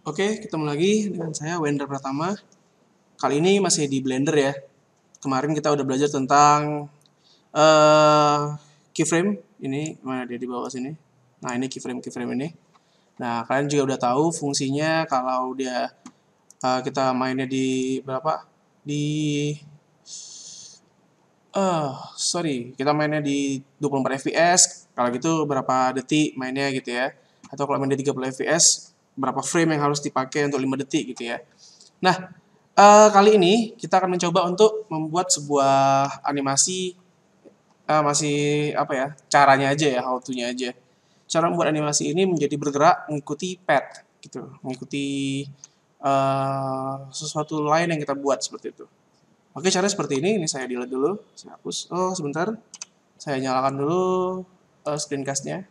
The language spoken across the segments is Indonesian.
Oke, ketemu lagi dengan saya Wender Pratama. Kali ini masih di Blender ya. Kemarin kita udah belajar tentang uh, keyframe. Ini mana dia di bawah sini. Nah, ini keyframe keyframe ini. Nah, kalian juga udah tahu fungsinya kalau dia uh, kita mainnya di berapa? Di uh, sorry, kita mainnya di 24 fps. Kalau gitu berapa detik mainnya gitu ya. Atau kalau mainnya di 30 fps berapa frame yang harus dipakai untuk 5 detik gitu ya. Nah, uh, kali ini kita akan mencoba untuk membuat sebuah animasi uh, masih apa ya, caranya aja ya, how to-nya aja. Cara membuat animasi ini menjadi bergerak mengikuti path gitu, mengikuti uh, sesuatu lain yang kita buat seperti itu. Oke, caranya seperti ini. Ini saya delete dulu, saya hapus. Oh, sebentar. Saya nyalakan dulu uh, screencast-nya.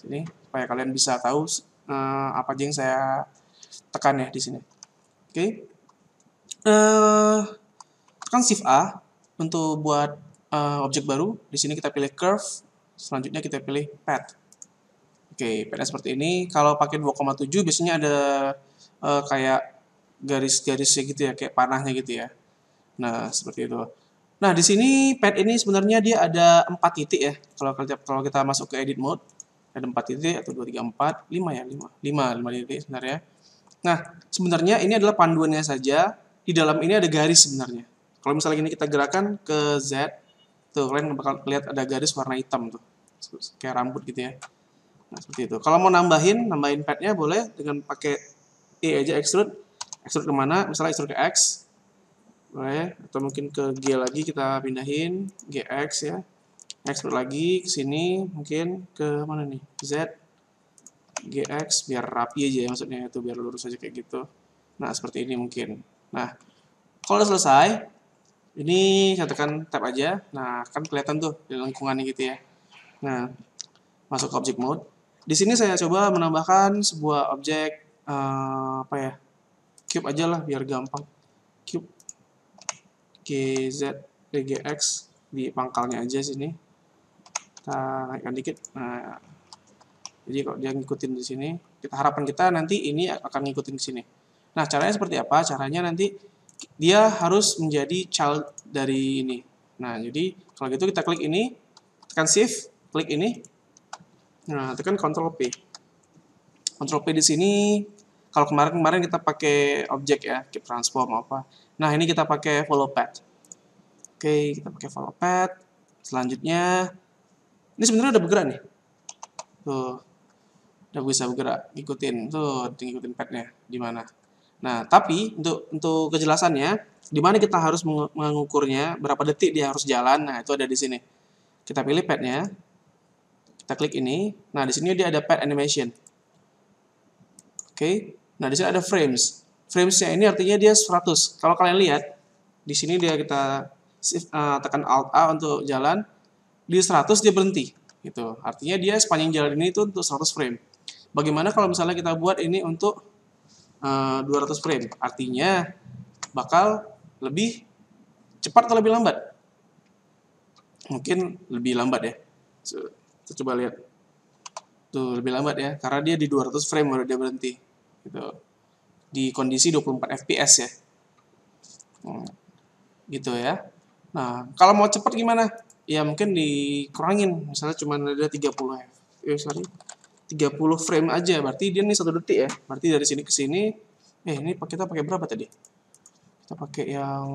Sini, supaya kalian bisa tahu uh, apa aja yang saya tekan ya di sini. Oke. Okay. Uh, eh, tekan Shift A untuk buat uh, objek baru. Di sini kita pilih curve, selanjutnya kita pilih path. Oke, okay, pathnya seperti ini. Kalau pakai 2,7 biasanya ada uh, kayak garis-garisnya gitu ya, kayak panahnya gitu ya. Nah, seperti itu. Nah, di sini pad ini sebenarnya dia ada 4 titik ya. kalau kita masuk ke edit mode, ada 4 titik ya, atau 2, 3, 4, 5 ya, 5, 5, 5 titik sebenarnya. Nah, sebenarnya ini adalah panduannya saja, di dalam ini ada garis sebenarnya. Kalau misalnya ini kita gerakan ke Z, tuh kalian bakal lihat ada garis warna hitam tuh, kayak rambut gitu ya. Nah, seperti itu. Kalau mau nambahin, nambahin padnya boleh dengan pakai E aja extrude, extrude kemana, misalnya extrude ke X, boleh, atau mungkin ke G lagi kita pindahin, GX ya, ekspor lagi ke sini mungkin ke mana nih z gx biar rapi aja ya maksudnya itu biar lurus aja kayak gitu nah seperti ini mungkin nah kalau selesai ini saya tekan tab aja nah kan kelihatan tuh di lengkungannya gitu ya nah masuk ke object mode di sini saya coba menambahkan sebuah objek uh, apa ya cube aja lah biar gampang cube gz eh, X di pangkalnya aja sini kita eh, naikkan dikit nah jadi kalau dia ngikutin di sini kita harapan kita nanti ini akan ngikutin di sini nah caranya seperti apa caranya nanti dia harus menjadi child dari ini nah jadi kalau gitu kita klik ini tekan shift klik ini nah tekan control p control p di sini kalau kemarin-kemarin kita pakai objek ya, kita transform apa. Nah, ini kita pakai follow path. Oke, kita pakai follow path. Selanjutnya, ini sebenarnya udah bergerak nih. Tuh. Udah bisa bergerak, ikutin, tuh, ngikutin padnya di mana. Nah, tapi untuk untuk kejelasannya, di mana kita harus mengukurnya, berapa detik dia harus jalan. Nah, itu ada di sini. Kita pilih padnya. Kita klik ini. Nah, di sini dia ada pad animation. Oke. Okay. Nah, di sini ada frames. Framesnya ini artinya dia 100. Kalau kalian lihat, di sini dia kita eh, tekan Alt A untuk jalan di 100 dia berhenti gitu. Artinya dia sepanjang jalan ini itu untuk 100 frame. Bagaimana kalau misalnya kita buat ini untuk uh, eh, 200 frame? Artinya bakal lebih cepat atau lebih lambat? Mungkin lebih lambat ya. Kita coba lihat. Tuh, lebih lambat ya karena dia di 200 frame baru dia berhenti gitu. Di kondisi 24 FPS ya. Hmm. Gitu ya. Nah, kalau mau cepat gimana? ya mungkin dikurangin misalnya cuma ada 30 ya eh, sorry 30 frame aja berarti dia nih satu detik ya berarti dari sini ke sini eh ini kita pakai berapa tadi kita pakai yang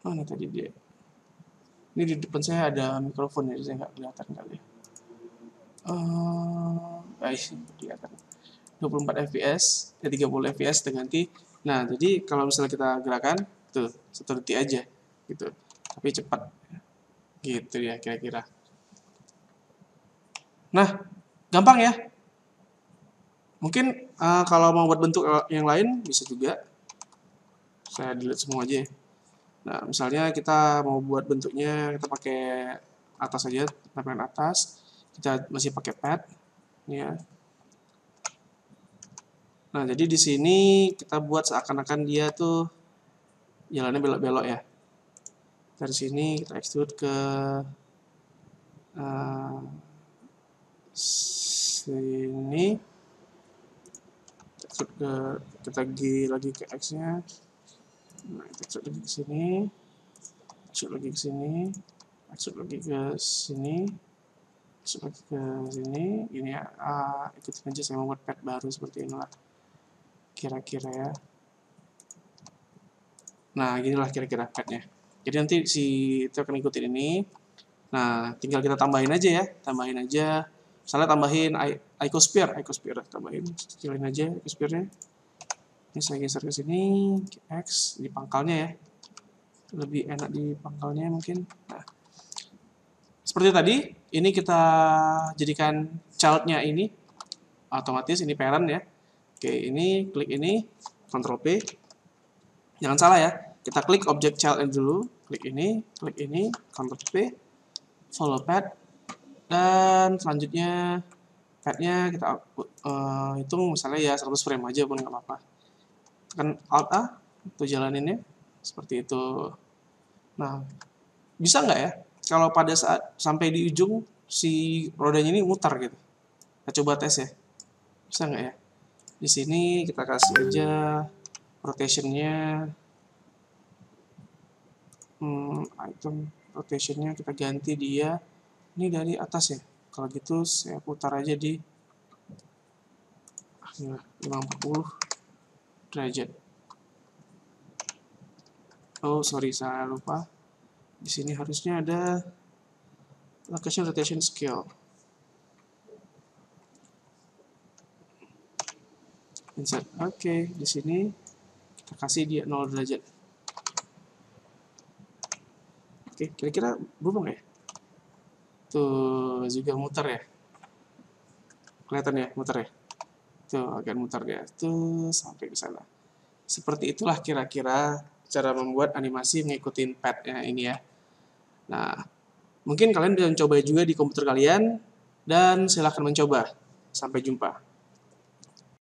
mana tadi dia ini di depan saya ada mikrofon ya saya nggak kelihatan kali ya. eh uh, eh kelihatan 24 fps ya 30 fps terganti nah jadi kalau misalnya kita gerakan tuh satu detik aja gitu tapi cepat gitu ya kira-kira nah gampang ya mungkin uh, kalau mau buat bentuk eh, yang lain bisa juga saya delete semua aja nah misalnya kita mau buat bentuknya kita pakai atas aja tampilan atas kita masih pakai pad ya nah jadi di sini kita buat seakan-akan dia tuh jalannya belok-belok ya dari sini kita extrude ke uh, sini extrude ke kita gigi lagi ke X nya nah kita extrude lagi ke sini extrude lagi ke sini extrude lagi ke sini extrude lagi ke sini ini ya uh, eh, ikut aja saya membuat pad baru seperti inilah kira-kira ya nah inilah kira-kira padnya jadi nanti si itu akan ngikutin ini. Nah, tinggal kita tambahin aja ya. Tambahin aja. Misalnya tambahin icosphere. Icosphere tambahin. Kecilin aja icosphere-nya. Ini saya geser ke sini. X. Di pangkalnya ya. Lebih enak di pangkalnya mungkin. Nah. Seperti tadi, ini kita jadikan child-nya ini. Otomatis ini parent ya. Oke, ini klik ini. Ctrl P. Jangan salah ya kita klik objek child dulu, klik ini, klik ini, Ctrl P, follow pad dan selanjutnya padnya kita output, uh, eh, hitung misalnya ya 100 frame aja pun nggak apa-apa. Tekan Alt A, untuk jalaninnya, seperti itu. Nah, bisa nggak ya? Kalau pada saat sampai di ujung, si rodanya ini muter gitu. Kita coba tes ya. Bisa nggak ya? Di sini kita kasih aja rotationnya item rotationnya kita ganti dia ini dari atas ya kalau gitu saya putar aja di 50 derajat oh sorry saya lupa di sini harusnya ada location rotation scale insert oke okay, di sini kita kasih dia 0 derajat Oke, kira-kira berubah ya? Tuh, juga muter ya. Kelihatan ya, muter ya. Tuh, agak muter ya. Tuh, sampai ke sana. Seperti itulah kira-kira cara membuat animasi mengikuti pad ini ya. Nah, mungkin kalian bisa mencoba juga di komputer kalian dan silahkan mencoba. Sampai jumpa.